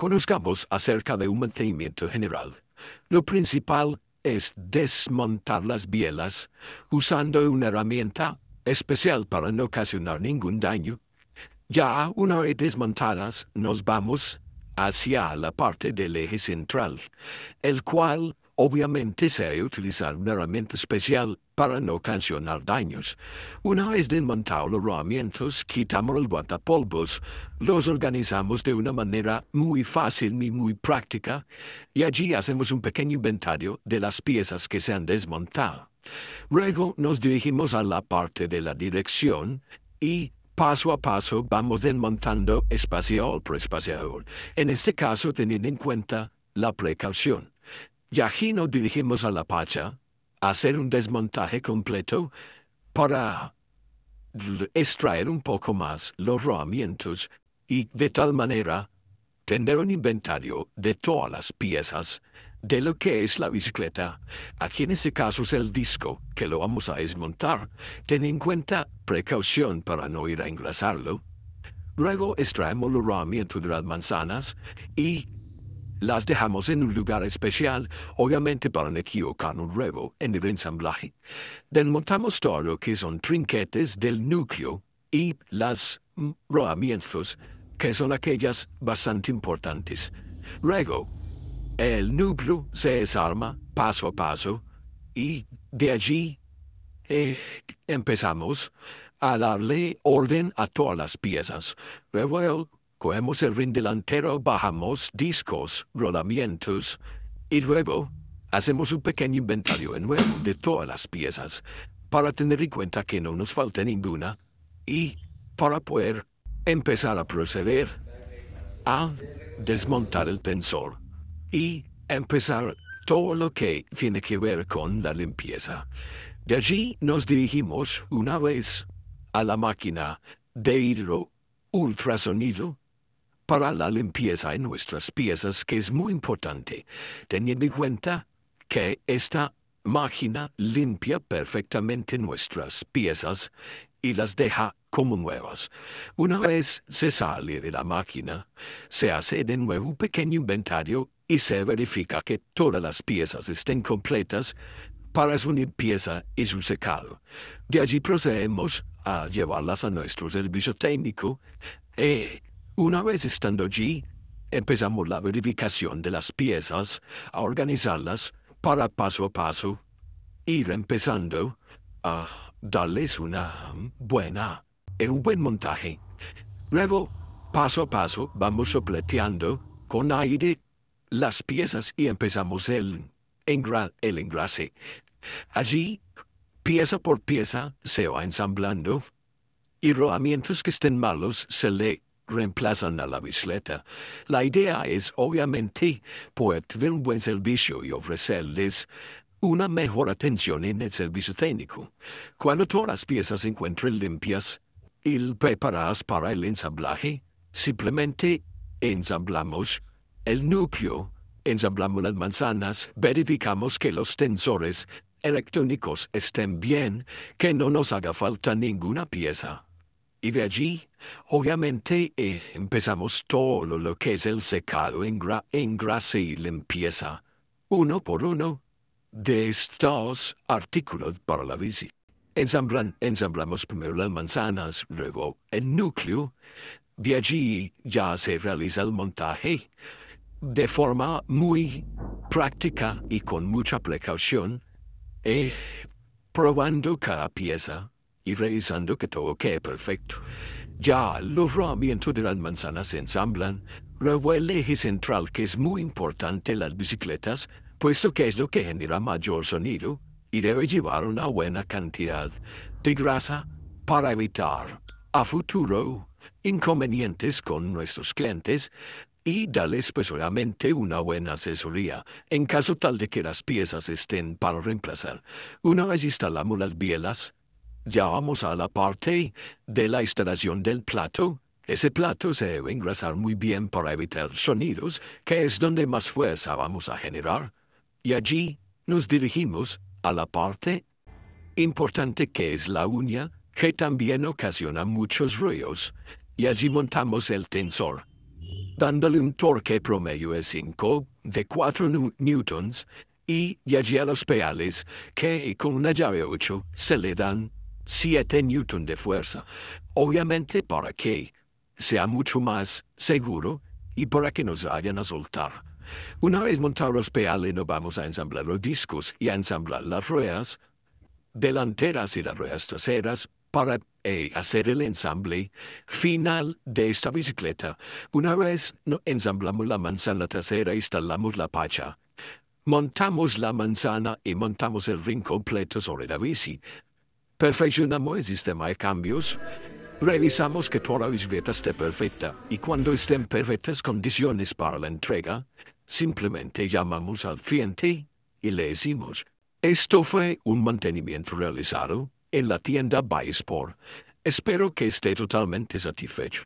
Conozcamos acerca de un mantenimiento general. Lo principal es desmontar las bielas usando una herramienta especial para no ocasionar ningún daño. Ya una vez desmontadas, nos vamos hacia la parte del eje central, el cual Obviamente se ha de utilizar una herramienta especial para no cancionar daños. Una vez desmontados los rodamientos, quitamos los guatapolvos, los organizamos de una manera muy fácil y muy práctica, y allí hacemos un pequeño inventario de las piezas que se han desmontado. Luego nos dirigimos a la parte de la dirección y paso a paso vamos desmontando espaciador por espaciador, en este caso teniendo en cuenta la precaución. Y aquí nos dirigimos a La Pacha a hacer un desmontaje completo para extraer un poco más los rodamientos y de tal manera tener un inventario de todas las piezas de lo que es la bicicleta. Aquí en ese caso es el disco que lo vamos a desmontar. Ten en cuenta precaución para no ir a engrasarlo. Luego extraemos los rodamientos de las manzanas y las dejamos en un lugar especial, obviamente para no equivocar un en el ensamblaje. Desmontamos todo lo que son trinquetes del núcleo y las rodamientos, que son aquellas bastante importantes. Luego, el núcleo se desarma paso a paso y de allí eh, empezamos a darle orden a todas las piezas. Luego cogemos el ring delantero, bajamos discos, rodamientos, y luego hacemos un pequeño inventario de nuevo de todas las piezas, para tener en cuenta que no nos falta ninguna, y para poder empezar a proceder a desmontar el tensor y empezar todo lo que tiene que ver con la limpieza. De allí nos dirigimos una vez a la máquina de hidro ultrasonido para la limpieza en nuestras piezas que es muy importante, teniendo en cuenta que esta máquina limpia perfectamente nuestras piezas y las deja como nuevas. Una vez se sale de la máquina, se hace de nuevo un pequeño inventario y se verifica que todas las piezas estén completas para su limpieza y su secado. De allí procedemos a llevarlas a nuestro servicio técnico. y eh, una vez estando allí, empezamos la verificación de las piezas, a organizarlas para paso a paso, ir empezando a darles una buena, un buen montaje. Luego, paso a paso, vamos sopleteando con aire las piezas y empezamos el, el engrase. Allí, pieza por pieza, se va ensamblando y rodamientos que estén malos se le reemplazan a la bicicleta. La idea es obviamente poder pues, tener un buen servicio y ofrecerles una mejor atención en el servicio técnico. Cuando todas las piezas se encuentren limpias y preparadas para el ensamblaje, simplemente ensamblamos el núcleo, ensamblamos las manzanas, verificamos que los tensores electrónicos estén bien, que no nos haga falta ninguna pieza. Y de allí, obviamente, eh, empezamos todo lo que es el secado en, grasa y limpieza, uno por uno, de estos artículos para la bici. ensamblamos primero las manzanas, luego el núcleo. De allí ya se realiza el montaje de forma muy práctica y con mucha precaución, eh, probando cada pieza y revisando que todo quede perfecto. Ya los rodamientos de las manzanas se ensamblan, luego el eje central que es muy importante en las bicicletas, puesto que es lo que genera mayor sonido y debe llevar una buena cantidad de grasa para evitar a futuro inconvenientes con nuestros clientes y darles pues solamente una buena asesoría en caso tal de que las piezas estén para reemplazar. Una vez instalamos las bielas, ya vamos a la parte de la instalación del plato. Ese plato se debe engrasar muy bien para evitar sonidos, que es donde más fuerza vamos a generar. Y allí nos dirigimos a la parte importante que es la uña, que también ocasiona muchos ruidos. Y allí montamos el tensor, dándole un torque promedio de 5, de 4 newtons, y, y allí a los peales, que con una llave 8 se le dan 7 newton de fuerza. Obviamente para que sea mucho más seguro y para que nos vayan a soltar. Una vez montados los peales, nos vamos a ensamblar los discos y a ensamblar las ruedas delanteras y las ruedas traseras para eh, hacer el ensamble final de esta bicicleta. Una vez ensamblamos la manzana trasera, instalamos la pacha, montamos la manzana y montamos el ring completo sobre la bici. Perfeccionamos el sistema de cambios. Revisamos que toda bicicleta esté perfecta y cuando estén en perfectas condiciones para la entrega, simplemente llamamos al cliente y le decimos, esto fue un mantenimiento realizado en la tienda Byspor. Espero que esté totalmente satisfecho.